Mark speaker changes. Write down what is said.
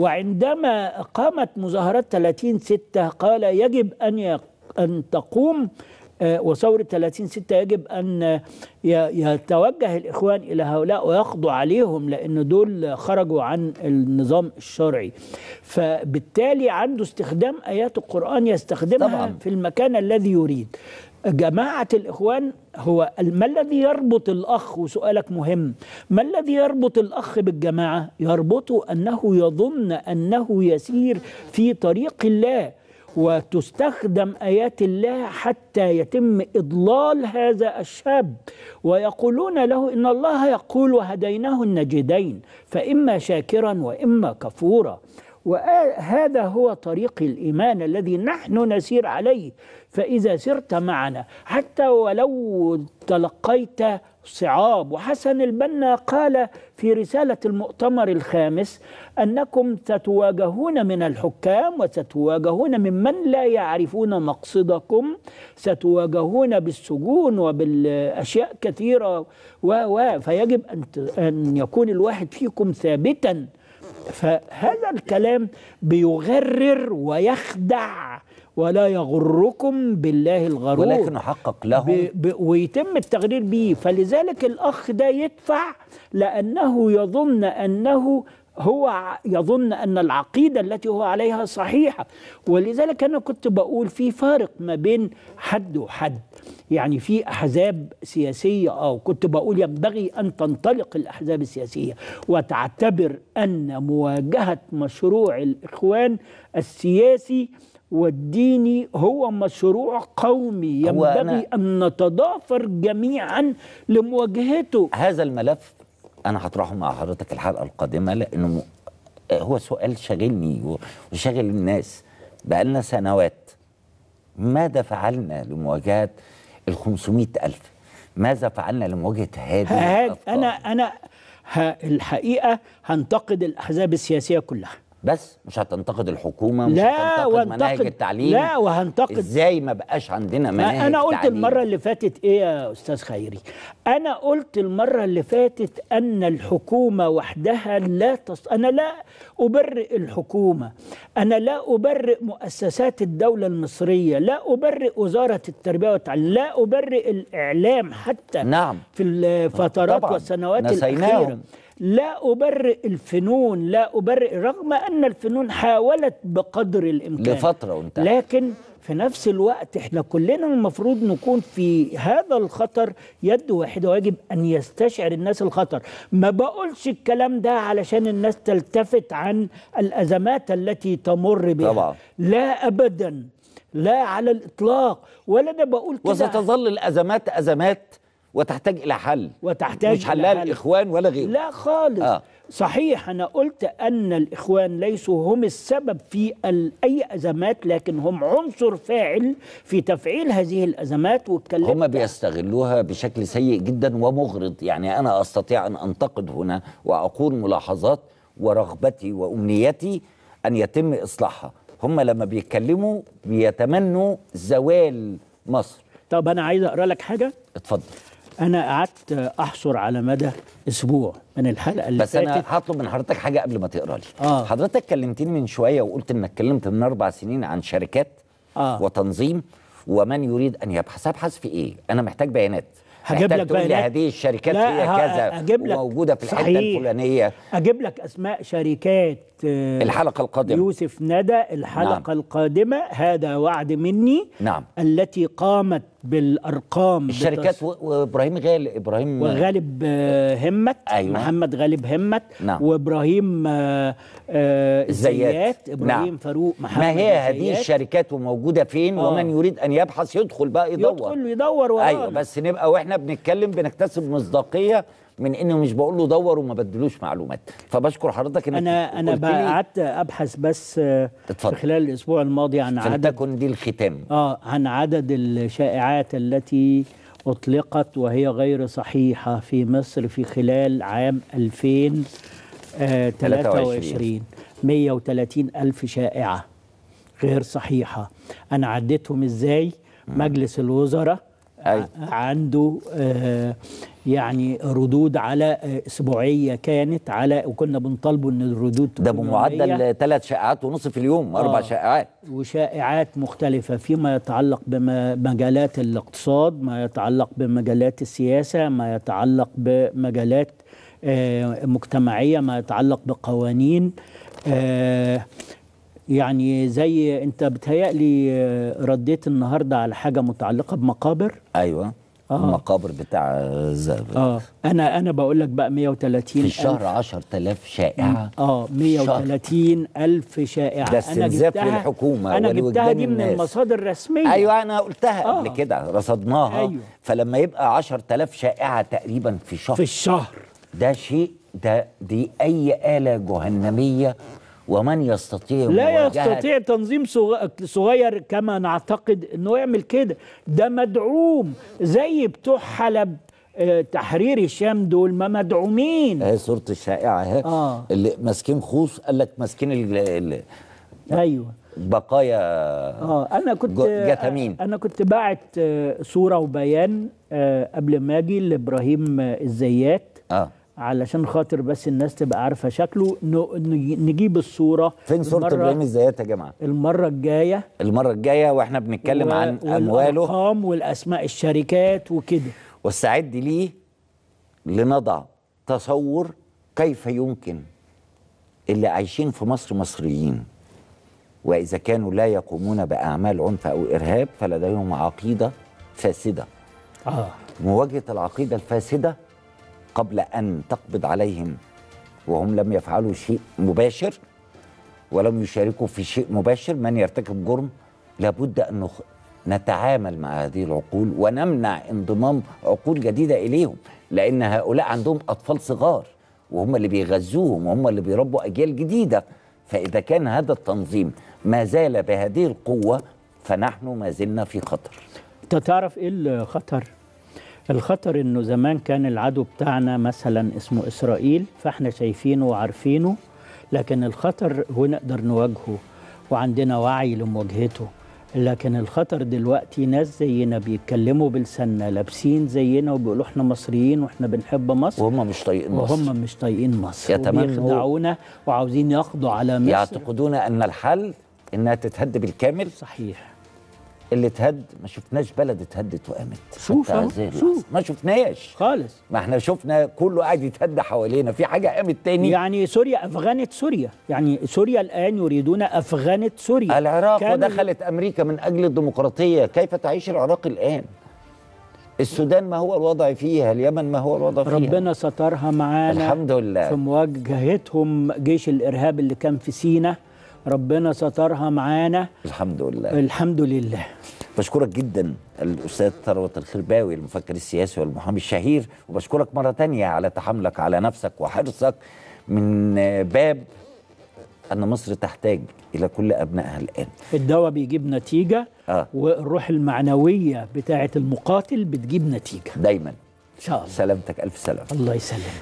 Speaker 1: وعندما قامت مظاهرات 30 6 قال يجب أن أن تقوم آه، وثورة 30 6 يجب أن يتوجه الإخوان إلى هؤلاء ويقضوا عليهم لأن دول خرجوا عن النظام الشرعي فبالتالي عنده استخدام آيات القرآن يستخدمها طبعا. في المكان الذي يريد جماعة الإخوان هو ما الذي يربط الأخ وسؤالك مهم ما الذي يربط الأخ بالجماعة يربطه أنه يظن أنه يسير في طريق الله وتستخدم آيات الله حتى يتم إضلال هذا الشاب ويقولون له إن الله يقول وهديناه النجدين فإما شاكرا وإما كفورا وهذا هو طريق الإيمان الذي نحن نسير عليه فإذا سرت معنا حتى ولو تلقيت صعاب وحسن البنا قال في رسالة المؤتمر الخامس أنكم ستواجهون من الحكام وستواجهون ممن لا يعرفون مقصدكم ستواجهون بالسجون وبالأشياء كثيرة و و فيجب أن, أن يكون الواحد فيكم ثابتا فهذا الكلام بيغرر ويخدع ولا يغركم بالله الغرور ولكن حقق له ويتم التغرير به فلذلك الأخ ده يدفع لأنه يظن أنه هو يظن أن العقيدة التي هو عليها صحيحة ولذلك أنا كنت بقول في فارق ما بين حد وحد يعني في أحزاب سياسية أو كنت بقول ينبغي أن تنطلق الأحزاب السياسية وتعتبر أن مواجهة مشروع الإخوان السياسي والديني هو مشروع قومي ينبغي أن نتضافر جميعا لمواجهته
Speaker 2: هذا الملف انا هطرحه مع حضرتك الحلقه القادمه لانه آه، هو سؤال شاغلني وشاغل الناس بقالنا سنوات ماذا فعلنا لمواجهه ال 500 ألف ماذا فعلنا لمواجهه هذه
Speaker 1: هاد أنا أنا الحقيقه هنتقد الأحزاب السياسية كلها بس مش هتنتقد الحكومه مش لا هتنتقد مناهج التعليم لا وهنتقد ازاي ما
Speaker 2: بقاش عندنا مناهج ما انا قلت التعليم.
Speaker 1: المره اللي فاتت ايه يا استاذ خيري انا قلت المره اللي فاتت ان الحكومه وحدها لا تص... انا لا ابرئ الحكومه انا لا ابرئ مؤسسات الدوله المصريه لا ابرئ وزاره التربيه والتعليم لا ابرئ الاعلام حتى نعم في الفترات طبعًا. والسنوات الاخيره لا أبرئ الفنون لا أبرئ رغم أن الفنون حاولت بقدر الإمكان لفترة وانتهت لكن في نفس الوقت احنا كلنا المفروض نكون في هذا الخطر يد واحدة ويجب أن يستشعر الناس الخطر ما بقولش الكلام ده علشان الناس تلتفت عن الأزمات التي تمر بها طبعا. لا أبدا لا على الإطلاق ولا ده بقول كده وستظل الأزمات أزمات وتحتاج الى حل وتحتاج مش حلها حل. الاخوان ولا غيره لا خالص آه. صحيح انا قلت ان الاخوان ليسوا هم السبب في اي ازمات لكن هم عنصر فاعل في تفعيل هذه الازمات واتكلمت هم
Speaker 2: بيستغلوها بشكل سيء جدا ومغرض يعني انا استطيع ان انتقد هنا واقول ملاحظات ورغبتي وامنيتي ان يتم اصلاحها هم لما بيتكلموا بيتمنوا زوال مصر طب انا عايز اقرا لك حاجه اتفضل
Speaker 1: انا قعدت احصر على مدى اسبوع من الحلقه اللي بس انا
Speaker 2: هطلب من حضرتك حاجه قبل ما تقرا لي
Speaker 1: آه. حضرتك
Speaker 2: كلمتني من شويه وقلت انك اتكلمت من اربع سنين عن شركات آه. وتنظيم ومن يريد ان يبحث ابحث في ايه انا محتاج بيانات هجيب لك بيانات لي هذه الشركات هي كذا أجيب لك وموجوده في الحته الفلانيه
Speaker 1: اجيب لك اسماء شركات آه، الحلقه القادمه يوسف ندى الحلقه نعم. القادمه هذا وعد مني نعم التي قامت بالارقام الشركات بتص... وابراهيم غالب ابراهيم وغالب آه، همت أيوة. محمد غالب همت نعم. وابراهيم الزيات آه، آه، نعم. ابراهيم نعم. فاروق محمد ما هي هذه الشركات وموجوده فين آه. ومن يريد ان
Speaker 2: يبحث يدخل بقى يدور يدخل يدور ورانا. ايوه بس نبقى واحنا بنتكلم بنكتسب مصداقيه من انه مش بقول له دور وما بدلوش معلومات فبشكر حضرتك انك انا انا قعدت
Speaker 1: ابحث بس آه، اتفضل. في خلال الاسبوع الماضي عن عدد تكون دي الختام اه عن عدد الشائعات التي اطلقت وهي غير صحيحه في مصر في خلال عام 2023 130 آه، ألف شائعة غير صحيحة أنا عديتهم إزاي مجلس الوزراء عنده آه يعني ردود على اسبوعيه كانت على وكنا بنطالبه ان الردود ده بمعدل ثلاث شائعات ونص في اليوم آه اربع شائعات وشائعات مختلفه فيما يتعلق بمجالات الاقتصاد ما يتعلق بمجالات السياسه ما يتعلق بمجالات آه مجتمعيه ما يتعلق بقوانين آه يعني زي انت بتهيألي آه، رديت النهارده على حاجه متعلقه بمقابر
Speaker 2: ايوه آه. المقابر بتاع اه
Speaker 1: انا انا بقول لك بقى 130 في الشهر 10000 شائعه اه 130 الف شائعه ده استنزاف للحكومه انا جبتها دي من المصادر الرسميه ايوه انا قلتها آه. قبل
Speaker 2: كده رصدناها أيوة. فلما يبقى 10000 شائعه تقريبا في شهر في الشهر ده شيء ده دي اي اله جهنميه ومن يستطيع لا يستطيع
Speaker 1: تنظيم صغير كما نعتقد انه يعمل كده ده مدعوم زي بتوع حلب آه، تحرير الشام دول ما مدعومين اهي صوره الشائعه اهي آه. اللي ماسكين خوص قال لك ماسكين
Speaker 2: ال ايوه بقايا
Speaker 1: اه انا كنت جتمين. انا كنت باعت آه، صوره وبيان آه، قبل ما اجي لابراهيم الزيات اه علشان خاطر بس الناس تبقى عارفه شكله نجيب الصوره فين صوره ابراهيم
Speaker 2: الزيات يا جماعه
Speaker 1: المره الجايه
Speaker 2: المره الجايه واحنا
Speaker 1: بنتكلم عن امواله
Speaker 2: والارقام والاسماء الشركات وكده واستعد ليه لنضع تصور كيف يمكن اللي عايشين في مصر مصريين واذا كانوا لا يقومون باعمال عنف او ارهاب فلديهم عقيده فاسده آه. مواجهه العقيده الفاسده قبل أن تقبض عليهم وهم لم يفعلوا شيء مباشر ولم يشاركوا في شيء مباشر من يرتكب جرم لابد أن نتعامل مع هذه العقول ونمنع انضمام عقول جديدة إليهم لأن هؤلاء عندهم أطفال صغار وهم اللي بيغذوهم وهم اللي بيربوا أجيال جديدة فإذا كان هذا التنظيم ما زال بهذه القوة فنحن ما زلنا في خطر
Speaker 1: تعرف إيه الخطر؟ الخطر انه زمان كان العدو بتاعنا مثلا اسمه اسرائيل فاحنا شايفينه وعارفينه لكن الخطر هو نقدر نواجهه وعندنا وعي لمواجهته لكن الخطر دلوقتي ناس زينا بيتكلموا بلساننا لابسين زينا وبيقولوا احنا مصريين واحنا بنحب مصر وهم مش طايقين مصر وهم مش طايقين مصر يتمخدعونا وعاوزين يقضوا على مصر يعتقدون
Speaker 2: ان الحل انها تتهد بالكامل صحيح اللي اتهد ما شفناش بلد اتهدت وقامت شوف شوف ما شفناش خالص ما احنا شفنا كله قاعد يتهد حوالينا في حاجه قامت تاني يعني سوريا افغنت سوريا يعني سوريا الان يريدون افغنت سوريا العراق ودخلت امريكا من اجل الديمقراطيه كيف تعيش العراق الان السودان ما هو الوضع فيها اليمن ما هو الوضع فيها ربنا
Speaker 1: سترها معانا الحمد لله في مواجهتهم جيش الارهاب اللي كان في سينا ربنا سترها معانا
Speaker 2: الحمد لله
Speaker 1: الحمد لله
Speaker 2: بشكرك جدا الاستاذ ثروت الخرباوي المفكر السياسي والمحامي الشهير وبشكرك مره ثانيه على تحملك على نفسك وحرصك من باب ان مصر تحتاج الى كل ابنائها الان
Speaker 1: الدواء بيجيب نتيجه آه. والروح المعنويه بتاعه المقاتل بتجيب نتيجه دايما ان شاء الله سلامتك الف سلام الله يسلمك